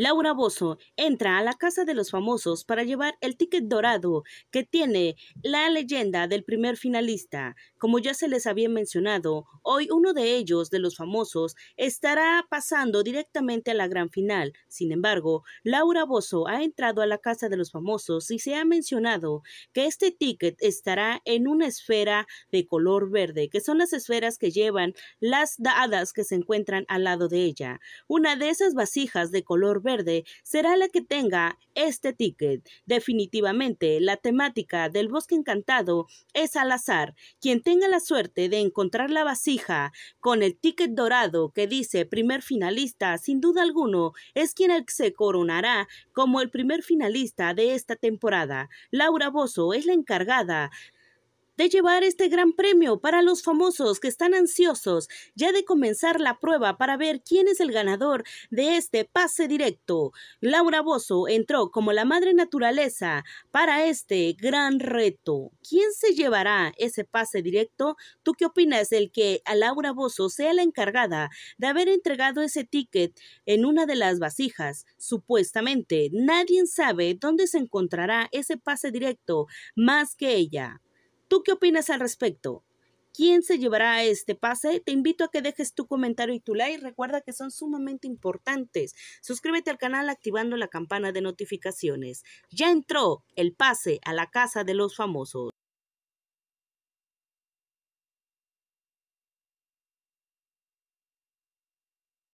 Laura Bozo entra a la casa de los famosos para llevar el ticket dorado que tiene la leyenda del primer finalista. Como ya se les había mencionado, Hoy uno de ellos, de los famosos, estará pasando directamente a la gran final. Sin embargo, Laura Bozo ha entrado a la casa de los famosos y se ha mencionado que este ticket estará en una esfera de color verde, que son las esferas que llevan las dadas que se encuentran al lado de ella. Una de esas vasijas de color verde será la que tenga este ticket. Definitivamente, la temática del bosque encantado es al azar. Quien tenga la suerte de encontrar la vasija con el ticket dorado que dice primer finalista, sin duda alguno, es quien se coronará como el primer finalista de esta temporada. Laura Bozo es la encargada de llevar este gran premio para los famosos que están ansiosos ya de comenzar la prueba para ver quién es el ganador de este pase directo. Laura Bozo entró como la madre naturaleza para este gran reto. ¿Quién se llevará ese pase directo? ¿Tú qué opinas del que a Laura Bozo sea la encargada de haber entregado ese ticket en una de las vasijas? Supuestamente, nadie sabe dónde se encontrará ese pase directo más que ella. ¿Tú qué opinas al respecto? ¿Quién se llevará este pase? Te invito a que dejes tu comentario y tu like. Recuerda que son sumamente importantes. Suscríbete al canal activando la campana de notificaciones. Ya entró el pase a la casa de los famosos.